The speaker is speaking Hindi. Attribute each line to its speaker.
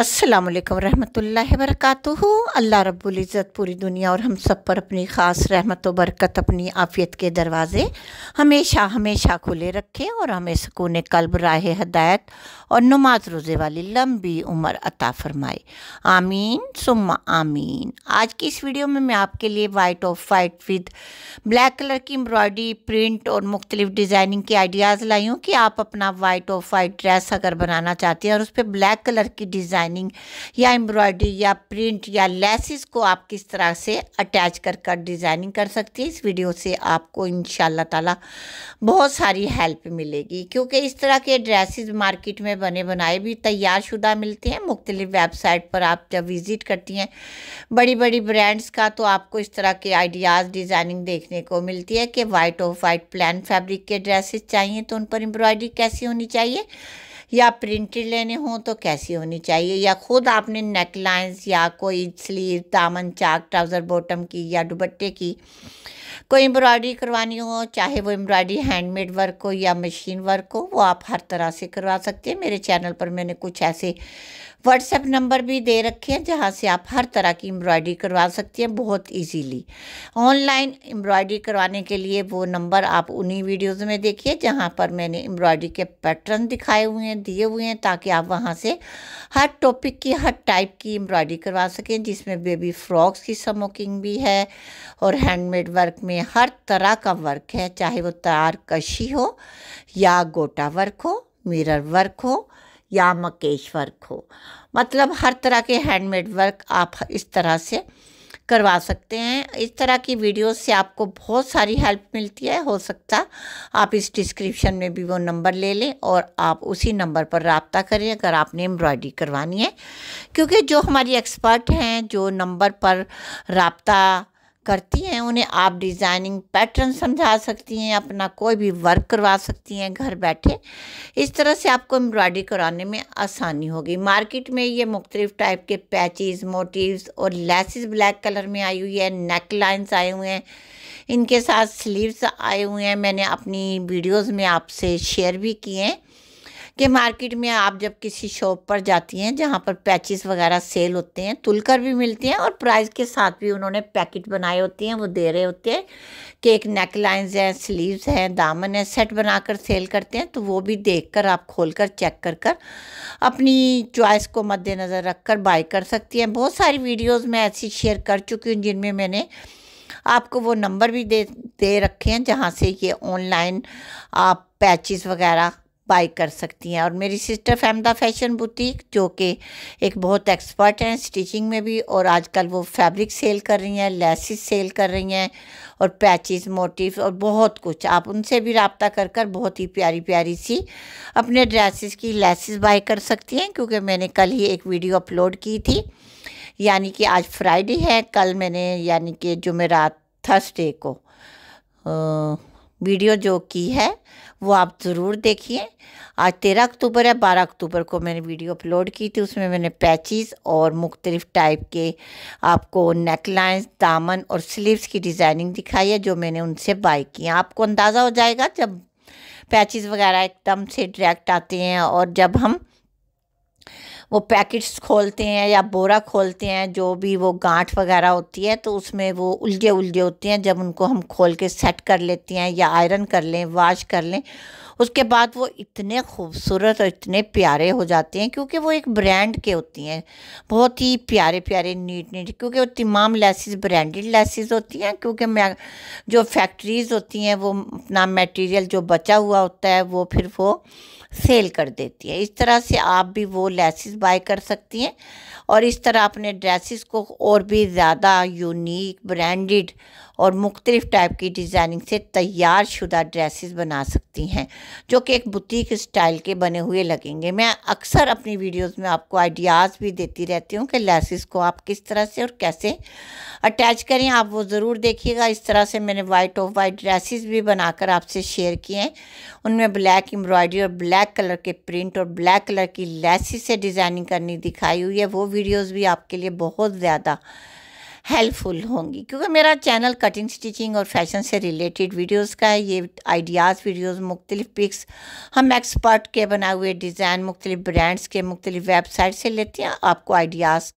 Speaker 1: अस्सलाम वालेकुम रहमतुल्लाहि अल्लाह रब्बुल इज़्ज़त पूरी दुनिया और हम सब पर अपनी ख़ास रहमत बरकत अपनी आफ़ियत के दरवाज़े हमेशा हमेशा खुले रखें और हमें सुकून कल्ब राह हदायत और नमाज रोज़े वाली लंबी उम्र अता फ़रमाए आमीन सुम आमीन आज की इस वीडियो में मैं आपके लिए white off white with black colour की एम्ब्रॉयडरी प्रिंट और मुख्तलिफ डिज़ाइनिंग के आइडियाज़ लाई हूँ कि आप अपना वाइट ऑफ वाइट ड्रेस अगर बनाना चाहते हैं और उस पर ब्लैक कलर की डिज़ाइन डिज़ाइनिंग या एम्ब्रॉयडरी या प्रिंट या लेसिस को आप किस तरह से अटैच कर कर डिज़ाइनिंग कर सकती हैं इस वीडियो से आपको इन ताला बहुत सारी हेल्प मिलेगी क्योंकि इस तरह के ड्रेसेस मार्केट में बने बनाए भी तैयार शुदा मिलते हैं मुख्तलिफ वेबसाइट पर आप जब विज़िट करती हैं बड़ी बड़ी ब्रांड्स का तो आपको इस तरह के आइडियाज़ डिज़ाइनिंग देखने को मिलती है कि white off white plain fabric के ड्रेसेस चाहिए तो उन पर एम्ब्रॉयडरी कैसी होनी चाहिए या प्रिंटेड लेने हों तो कैसी होनी चाहिए या ख़ुद आपने नेक लाइन्स या कोई स्लीव दामन चाक ट्राउज़र बॉटम की या दुबट्टे की कोई एम्ब्रॉयडरी करवानी हो चाहे वो एम्ब्रॉयडरी हैंडमेड वर्क हो या मशीन वर्क हो वो आप हर तरह से करवा सकते हैं मेरे चैनल पर मैंने कुछ ऐसे व्हाट्सएप नंबर भी दे रखे हैं जहाँ से आप हर तरह की एम्ब्रॉयडरी करवा सकती हैं बहुत इजीली ऑनलाइन एम्ब्रॉयडरी करवाने के लिए वो नंबर आप उन्हीं वीडियोस में देखिए जहाँ पर मैंने एम्ब्रॉयडरी के पैटर्न दिखाए हुए हैं दिए हुए हैं ताकि आप वहाँ से हर टॉपिक की हर टाइप की एम्ब्रॉयडरी करवा सकें जिसमें बेबी फ्रॉक्स की स्मोकिंग भी है और हैंडमेड वर्क में हर तरह का वर्क है चाहे वो तार कशी हो या गोटा वर्क हो मिरर वर्क हो या मकेश वर्क हो मतलब हर तरह के हैंडमेड वर्क आप इस तरह से करवा सकते हैं इस तरह की वीडियो से आपको बहुत सारी हेल्प मिलती है हो सकता आप इस डिस्क्रिप्शन में भी वो नंबर ले लें और आप उसी नंबर पर रबता करें अगर आपने एम्ब्रॉयडरी करवानी है क्योंकि जो हमारी एक्सपर्ट हैं जो नंबर पर रबता करती हैं उन्हें आप डिज़ाइनिंग पैटर्न समझा सकती हैं अपना कोई भी वर्क करवा सकती हैं घर बैठे इस तरह से आपको एम्ब्रॉयडरी कराने में आसानी होगी मार्केट में ये मुख्तलिफ़ टाइप के पैचेस मोटिव्स और लेसिस ब्लैक कलर में आई हुई है नेक लाइन्स आए हुए हैं इनके साथ स्लीव्स आए हुए हैं मैंने अपनी वीडियोज़ में आपसे शेयर भी किए हैं कि मार्केट में आप जब किसी शॉप पर जाती हैं जहाँ पर पैचेस वगैरह सेल होते हैं तुलकर भी मिलते हैं और प्राइस के साथ भी उन्होंने पैकेट बनाए होते हैं वो दे रहे होते हैं कि एक नेक लाइन्स हैं स्लीव्स हैं दामन है सेट बनाकर सेल करते हैं तो वो भी देख कर आप खोल कर चेक कर कर अपनी चॉइस को मद्देनज़र रख कर बाई कर सकती हैं बहुत सारी वीडियोज़ मैं ऐसी शेयर कर चुकी हूँ जिनमें मैंने आपको वो नंबर भी दे दे रखे हैं जहाँ से ये ऑनलाइन आप पैचेस वगैरह बाई कर सकती हैं और मेरी सिस्टर फैमदा फैशन बुटीक जो कि एक बहुत एक्सपर्ट हैं स्टिचिंग में भी और आजकल वो फैब्रिक सेल कर रही हैं लेसिस सेल कर रही हैं और पैचेस मोटिव और बहुत कुछ आप उनसे भी रबता कर कर बहुत ही प्यारी प्यारी सी अपने ड्रेसेस की लेसिस बाई कर सकती हैं क्योंकि मैंने कल ही एक वीडियो अपलोड की थी यानी कि आज फ्राइडे है कल मैंने यानी कि जुमेरात थर्सडे को आ, वीडियो जो की है वो आप ज़रूर देखिए आज तेरह अक्टूबर है बारह अक्टूबर को मैंने वीडियो अपलोड की थी उसमें मैंने पैचिस और मुख्तलिफ़ टाइप के आपको नेकलाइंस दामन और स्लीव्स की डिज़ाइनिंग दिखाई है जो मैंने उनसे बाई की आपको अंदाज़ा हो जाएगा जब पैचिस वगैरह एकदम से डायरेक्ट आते हैं और जब हम वो पैकेट्स खोलते हैं या बोरा खोलते हैं जो भी वो गांठ वगैरह होती है तो उसमें वो उलझे उलझे होते हैं जब उनको हम खोल के सेट कर लेते हैं या आयरन कर लें वाश कर लें उसके बाद वो इतने खूबसूरत और इतने प्यारे हो जाते हैं क्योंकि वो एक ब्रांड के होती हैं बहुत ही प्यारे प्यारे नीट नीट क्योंकि वो तमाम लेसिस ब्रांडेड लेसिस होती हैं क्योंकि जो फैक्ट्रीज़ होती हैं वो अपना मटेरियल जो बचा हुआ होता है वो फिर वो सेल कर देती है इस तरह से आप भी वो लेसिस बाय कर सकती हैं और इस तरह अपने ड्रेसिस को और भी ज़्यादा यूनिक ब्रांडेड और मुख्तलिफ़ टाइप की डिज़ाइनिंग से तैयार शुदा ड्रेसिस बना सकती हैं जो कि एक बुटीक स्टाइल के बने हुए लगेंगे मैं अक्सर अपनी वीडियोज़ में आपको आइडियाज़ भी देती रहती हूँ कि लेसिस को आप किस तरह से और कैसे अटैच करें आप वो ज़रूर देखिएगा इस तरह से मैंने वाइट ऑफ वाइट ड्रेसिस भी बनाकर आपसे शेयर किए हैं उनमें ब्लैक एम्ब्रॉयडरी और ब्लैक कलर के प्रिंट और ब्लैक कलर की लेसिस से डिज़ाइनिंग करनी दिखाई हुई है वो वीडियोज़ भी आपके लिए बहुत ज़्यादा हेल्पफुल होंगी क्योंकि मेरा चैनल कटिंग स्टिचिंग और फैशन से रिलेटेड वीडियोस का है ये आइडियाज़ वीडियोस मुख्तलिफ पिक्स हम एक्सपर्ट के बनाए हुए डिज़ाइन मुख्तलिफ ब्रांड्स के मुख्तलिफ वेबसाइट से लेते हैं आपको आइडियाज़